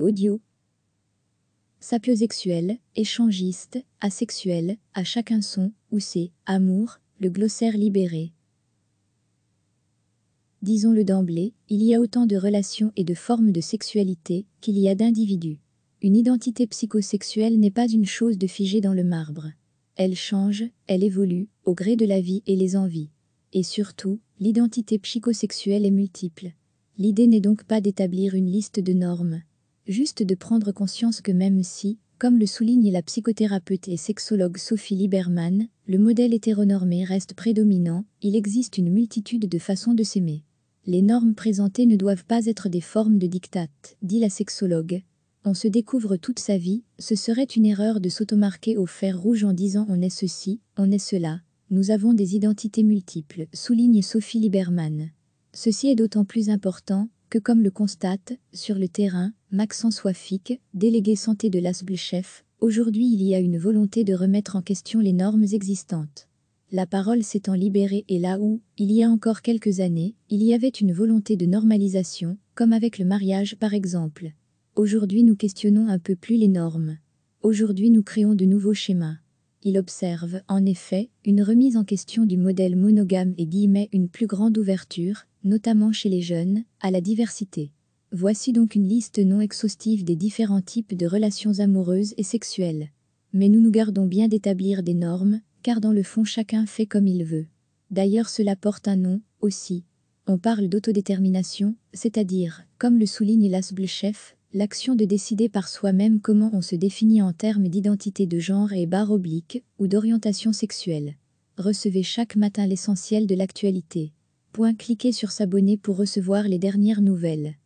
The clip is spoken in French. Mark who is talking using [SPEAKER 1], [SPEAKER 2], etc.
[SPEAKER 1] Audio. Sapiosexuel, échangiste, asexuel, à chacun son, ou c'est, amour, le glossaire libéré. Disons-le d'emblée, il y a autant de relations et de formes de sexualité qu'il y a d'individus. Une identité psychosexuelle n'est pas une chose de figée dans le marbre. Elle change, elle évolue, au gré de la vie et les envies. Et surtout, l'identité psychosexuelle est multiple. L'idée n'est donc pas d'établir une liste de normes, juste de prendre conscience que même si, comme le souligne la psychothérapeute et sexologue Sophie Lieberman, le modèle hétéronormé reste prédominant, il existe une multitude de façons de s'aimer. Les normes présentées ne doivent pas être des formes de dictates, dit la sexologue. On se découvre toute sa vie, ce serait une erreur de s'automarquer au fer rouge en disant on est ceci, on est cela, nous avons des identités multiples, souligne Sophie Lieberman. « Ceci est d'autant plus important que comme le constate, sur le terrain, Maxence Wafik, délégué santé de l'ASBL-Chef, aujourd'hui il y a une volonté de remettre en question les normes existantes. La parole s'étant libérée et là où, il y a encore quelques années, il y avait une volonté de normalisation, comme avec le mariage par exemple. Aujourd'hui nous questionnons un peu plus les normes. Aujourd'hui nous créons de nouveaux schémas. Il observe, en effet, une remise en question du modèle monogame et guillemets une plus grande ouverture, notamment chez les jeunes, à la diversité. Voici donc une liste non exhaustive des différents types de relations amoureuses et sexuelles. Mais nous nous gardons bien d'établir des normes, car dans le fond chacun fait comme il veut. D'ailleurs cela porte un nom, aussi. On parle d'autodétermination, c'est-à-dire, comme le souligne Las l'action de décider par soi-même comment on se définit en termes d'identité de genre et barre oblique ou d'orientation sexuelle. Recevez chaque matin l'essentiel de l'actualité. Point cliquez sur s'abonner pour recevoir les dernières nouvelles.